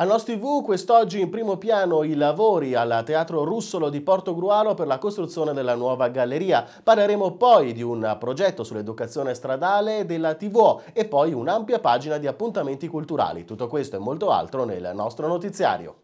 Al nostro TV quest'oggi in primo piano i lavori al Teatro Russolo di Porto Gruaro per la costruzione della nuova galleria. Parleremo poi di un progetto sull'educazione stradale della TVO e poi un'ampia pagina di appuntamenti culturali. Tutto questo e molto altro nel nostro notiziario.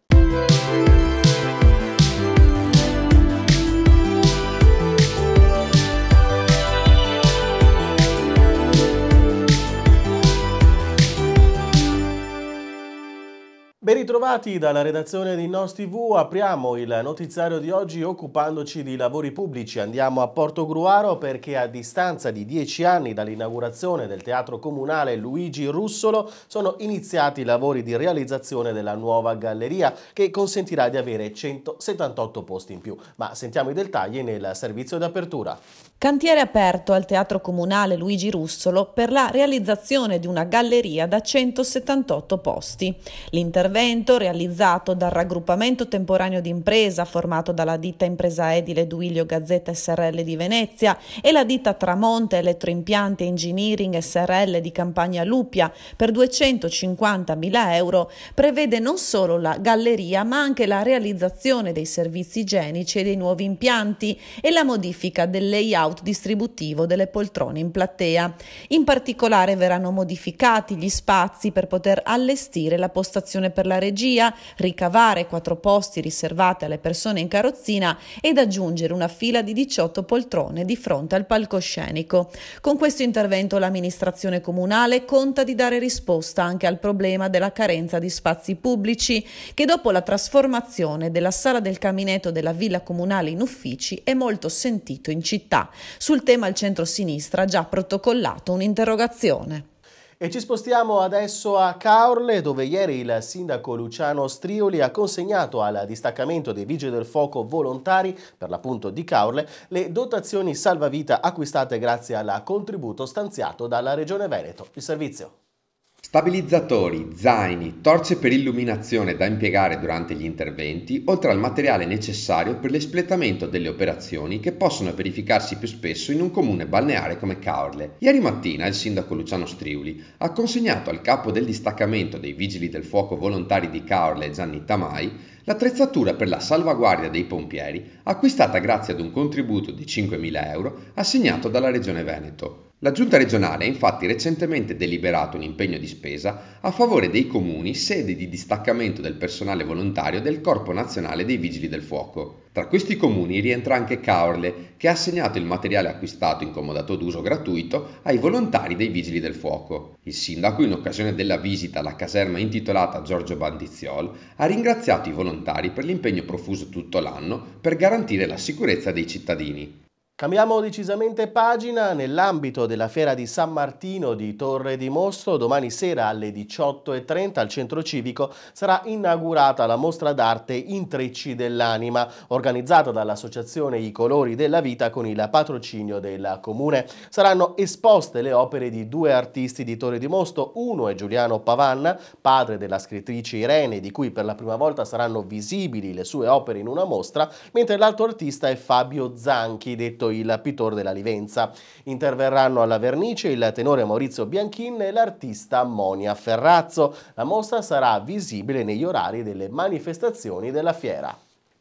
Ben ritrovati dalla redazione di Nos TV, apriamo il notiziario di oggi occupandoci di lavori pubblici. Andiamo a Porto Gruaro perché a distanza di dieci anni dall'inaugurazione del Teatro Comunale Luigi Russolo sono iniziati i lavori di realizzazione della nuova galleria che consentirà di avere 178 posti in più. Ma sentiamo i dettagli nel servizio d'apertura. Cantiere aperto al Teatro Comunale Luigi Russolo per la realizzazione di una galleria da 178 posti. L'intervento intervento realizzato dal raggruppamento temporaneo d'impresa formato dalla ditta impresa edile Duilio Gazzetta SRL di Venezia e la ditta Tramonte Elettroimpianti Engineering SRL di Campagna Lupia per 250.000 euro prevede non solo la galleria ma anche la realizzazione dei servizi igienici e dei nuovi impianti e la modifica del layout distributivo delle poltrone in platea. In particolare verranno modificati gli spazi per poter allestire la postazione per per la regia, ricavare quattro posti riservati alle persone in carrozzina ed aggiungere una fila di 18 poltrone di fronte al palcoscenico. Con questo intervento l'amministrazione comunale conta di dare risposta anche al problema della carenza di spazi pubblici che dopo la trasformazione della sala del caminetto della villa comunale in uffici è molto sentito in città. Sul tema il centro-sinistra ha già protocollato un'interrogazione. E ci spostiamo adesso a Caorle dove ieri il sindaco Luciano Strioli ha consegnato al distaccamento dei vigili del fuoco volontari, per l'appunto di Caorle, le dotazioni salvavita acquistate grazie al contributo stanziato dalla Regione Veneto. Il servizio. Stabilizzatori, zaini, torce per illuminazione da impiegare durante gli interventi, oltre al materiale necessario per l'espletamento delle operazioni che possono verificarsi più spesso in un comune balneare come Caorle. Ieri mattina il sindaco Luciano Striuli ha consegnato al capo del distaccamento dei Vigili del Fuoco Volontari di Caorle Gianni Tamai l'attrezzatura per la salvaguardia dei pompieri acquistata grazie ad un contributo di 5.000 euro assegnato dalla Regione Veneto. La Giunta regionale ha infatti recentemente deliberato un impegno di spesa a favore dei comuni sede di distaccamento del personale volontario del Corpo Nazionale dei Vigili del Fuoco. Tra questi comuni rientra anche Caorle, che ha assegnato il materiale acquistato in comodato d'uso gratuito ai volontari dei Vigili del Fuoco. Il sindaco, in occasione della visita alla caserma intitolata Giorgio Bandiziol, ha ringraziato i volontari per l'impegno profuso tutto l'anno per garantire la sicurezza dei cittadini. Cambiamo decisamente pagina nell'ambito della fiera di San Martino di Torre di Mostro. Domani sera alle 18.30 al centro civico sarà inaugurata la mostra d'arte Intrecci dell'anima, organizzata dall'associazione I Colori della Vita con il patrocinio del comune. Saranno esposte le opere di due artisti di Torre di Mostro. Uno è Giuliano Pavanna, padre della scrittrice Irene, di cui per la prima volta saranno visibili le sue opere in una mostra, mentre l'altro artista è Fabio Zanchi, detto Benedetto, il pittore della Livenza. Interverranno alla vernice il tenore Maurizio Bianchin e l'artista Monia Ferrazzo. La mostra sarà visibile negli orari delle manifestazioni della fiera.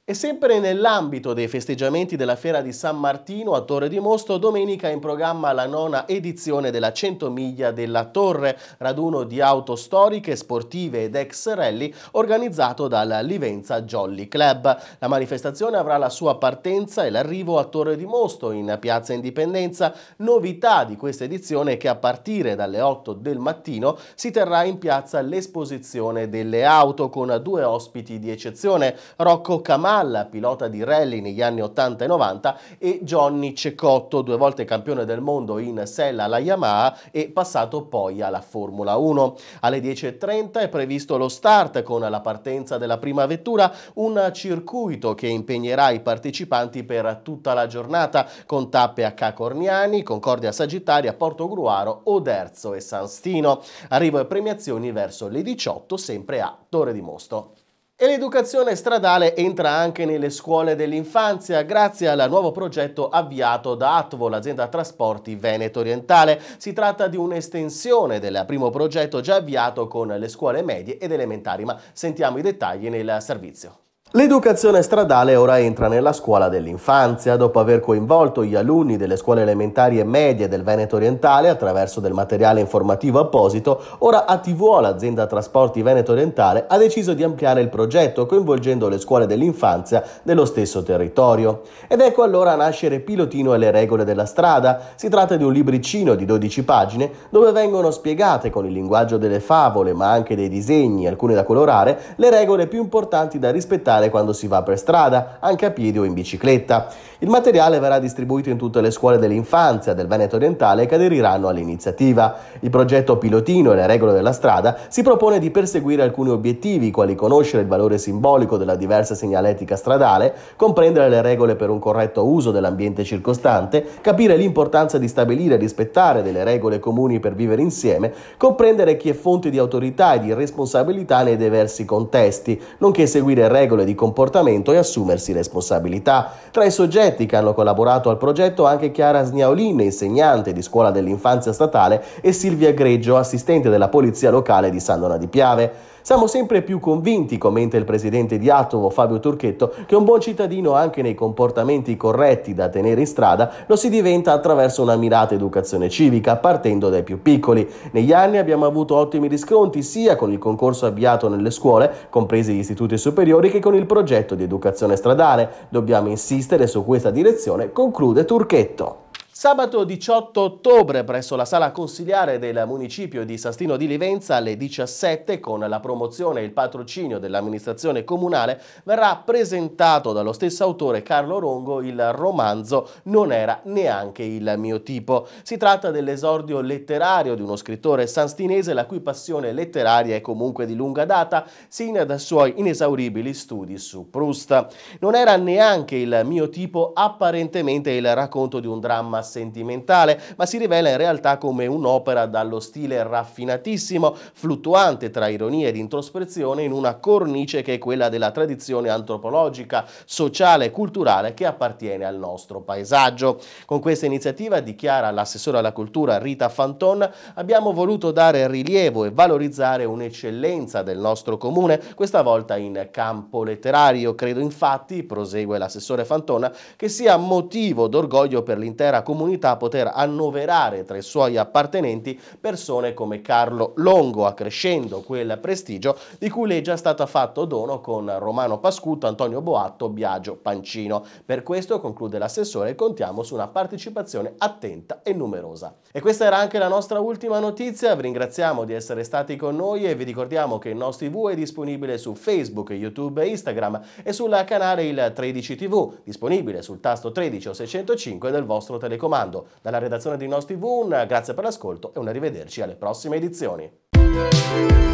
E sempre nell'ambito dei festeggiamenti della Fiera di San Martino a Torre di Mosto, domenica è in programma la nona edizione della 100 miglia della Torre, raduno di auto storiche, sportive ed ex rally organizzato dalla Livenza Jolly Club. La manifestazione avrà la sua partenza e l'arrivo a Torre di Mosto in Piazza Indipendenza. Novità di questa edizione è che a partire dalle 8 del mattino si terrà in piazza l'esposizione delle auto con due ospiti di eccezione, Rocco Camargo Malla, pilota di rally negli anni 80 e 90, e Johnny Cecotto, due volte campione del mondo in sella alla Yamaha e passato poi alla Formula 1. Alle 10.30 è previsto lo start con la partenza della prima vettura, un circuito che impegnerà i partecipanti per tutta la giornata con tappe a Cacorniani, Concordia Sagittaria, Porto Gruaro, Oderzo e San Stino. Arrivo e premiazioni verso le 18 sempre a Torre di Mosto. E l'educazione stradale entra anche nelle scuole dell'infanzia grazie al nuovo progetto avviato da Atvo, l'azienda trasporti Veneto Orientale. Si tratta di un'estensione del primo progetto già avviato con le scuole medie ed elementari, ma sentiamo i dettagli nel servizio. L'educazione stradale ora entra nella scuola dell'infanzia, dopo aver coinvolto gli alunni delle scuole elementari e medie del Veneto orientale attraverso del materiale informativo apposito, ora ATVO, l'azienda trasporti Veneto orientale, ha deciso di ampliare il progetto coinvolgendo le scuole dell'infanzia dello stesso territorio. Ed ecco allora a nascere Pilotino e le regole della strada. Si tratta di un libricino di 12 pagine dove vengono spiegate con il linguaggio delle favole ma anche dei disegni, alcune da colorare, le regole più importanti da rispettare materiale quando si va per strada, anche a piedi o in bicicletta. Il materiale verrà distribuito in tutte le scuole dell'infanzia del Veneto orientale che aderiranno all'iniziativa. Il progetto Pilotino e le regole della strada si propone di perseguire alcuni obiettivi, quali conoscere il valore simbolico della diversa segnaletica stradale, comprendere le regole per un corretto uso dell'ambiente circostante, capire l'importanza di stabilire e rispettare delle regole comuni per vivere insieme, comprendere chi è fonte di autorità e di responsabilità nei diversi contesti, nonché seguire regole di di comportamento e assumersi responsabilità. Tra i soggetti che hanno collaborato al progetto anche Chiara Sniaolin, insegnante di scuola dell'infanzia statale, e Silvia Greggio, assistente della Polizia Locale di Sandona di Piave. Siamo sempre più convinti, commenta il presidente di Atomo Fabio Turchetto, che un buon cittadino anche nei comportamenti corretti da tenere in strada lo si diventa attraverso una mirata educazione civica, partendo dai più piccoli. Negli anni abbiamo avuto ottimi riscontri sia con il concorso avviato nelle scuole, compresi gli istituti superiori, che con il progetto di educazione stradale. Dobbiamo insistere su questa direzione, conclude Turchetto. Sabato 18 ottobre presso la sala consiliare del municipio di Sastino di Livenza alle 17 con la promozione e il patrocinio dell'amministrazione comunale verrà presentato dallo stesso autore Carlo Rongo il romanzo Non era neanche il mio tipo. Si tratta dell'esordio letterario di uno scrittore sanstinese la cui passione letteraria è comunque di lunga data sin dai suoi inesauribili studi su Proust. Non era neanche il mio tipo apparentemente il racconto di un dramma sentimentale, ma si rivela in realtà come un'opera dallo stile raffinatissimo, fluttuante tra ironia ed introspezione in una cornice che è quella della tradizione antropologica, sociale e culturale che appartiene al nostro paesaggio. Con questa iniziativa, dichiara l'assessore alla cultura Rita Fanton, abbiamo voluto dare rilievo e valorizzare un'eccellenza del nostro comune, questa volta in campo letterario. Credo infatti, prosegue l'assessore Fanton, che sia motivo d'orgoglio per l'intera comunità comunità poter annoverare tra i suoi appartenenti persone come Carlo Longo, accrescendo quel prestigio di cui lei è già stato fatto dono con Romano Pascuto, Antonio Boatto, Biagio Pancino. Per questo, conclude l'assessore, contiamo su una partecipazione attenta e numerosa. E questa era anche la nostra ultima notizia, vi ringraziamo di essere stati con noi e vi ricordiamo che il nostro TV è disponibile su Facebook, YouTube e Instagram e sul canale il 13 TV, disponibile sul tasto 13 o 605 del vostro telecomando raccomando, dalla redazione di Nostri TV, grazie per l'ascolto e un arrivederci alle prossime edizioni.